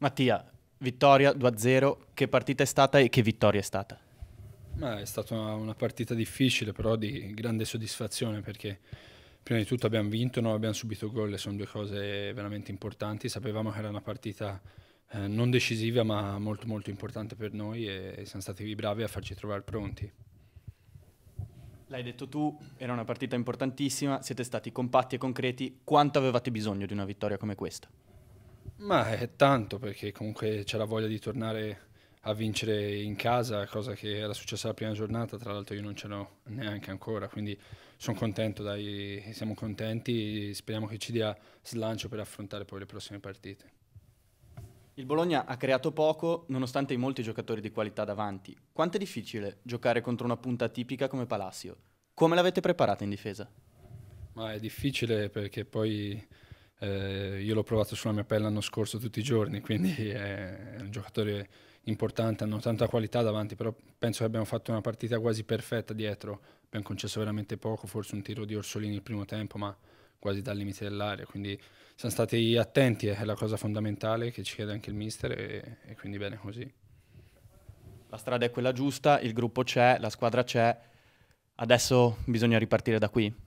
Mattia, vittoria 2-0, che partita è stata e che vittoria è stata? Beh, è stata una, una, partita difficile, però di grande soddisfazione perché prima di tutto abbiamo vinto, non abbiamo subito gol, sono due cose veramente importanti. Sapevamo che era una partita eh, non decisiva ma molto molto importante per noi e, e siamo stati bravi a farci trovare pronti. L'hai detto tu, era una partita importantissima, siete stati compatti e concreti. Quanto avevate bisogno di una vittoria come questa? Ma è tanto perché comunque c'è la voglia di tornare a vincere in casa, cosa che era successa la prima giornata, tra l'altro io non ce l'ho neanche ancora, quindi sono contento, dai, siamo contenti, speriamo che ci dia slancio per affrontare poi le prossime partite. Il Bologna ha creato poco nonostante i molti giocatori di qualità davanti. Quanto è difficile giocare contro una punta tipica come Palacio? Come l'avete preparata in difesa? Ma è difficile perché poi eh, io l'ho provato sulla mia pelle l'anno scorso tutti i giorni, quindi è un giocatore importante, hanno tanta qualità davanti, però penso che abbiamo fatto una partita quasi perfetta dietro, abbiamo concesso veramente poco, forse un tiro di Orsolini il primo tempo, ma quasi dal limite dell'area, quindi siamo stati attenti, è la cosa fondamentale che ci chiede anche il mister e, e quindi bene così. La strada è quella giusta, il gruppo c'è, la squadra c'è, adesso bisogna ripartire da qui.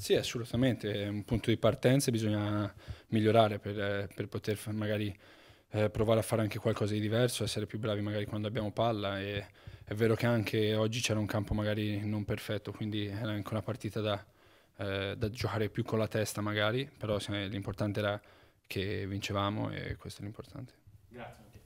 Sì, assolutamente, è un punto di partenza, bisogna migliorare per, per poter magari eh, provare a fare anche qualcosa di diverso, essere più bravi magari quando abbiamo palla. E, è vero che anche oggi c'era un campo magari non perfetto, quindi era anche una partita da, eh, da giocare più con la testa magari, però l'importante era che vincevamo e questo è l'importante. Grazie.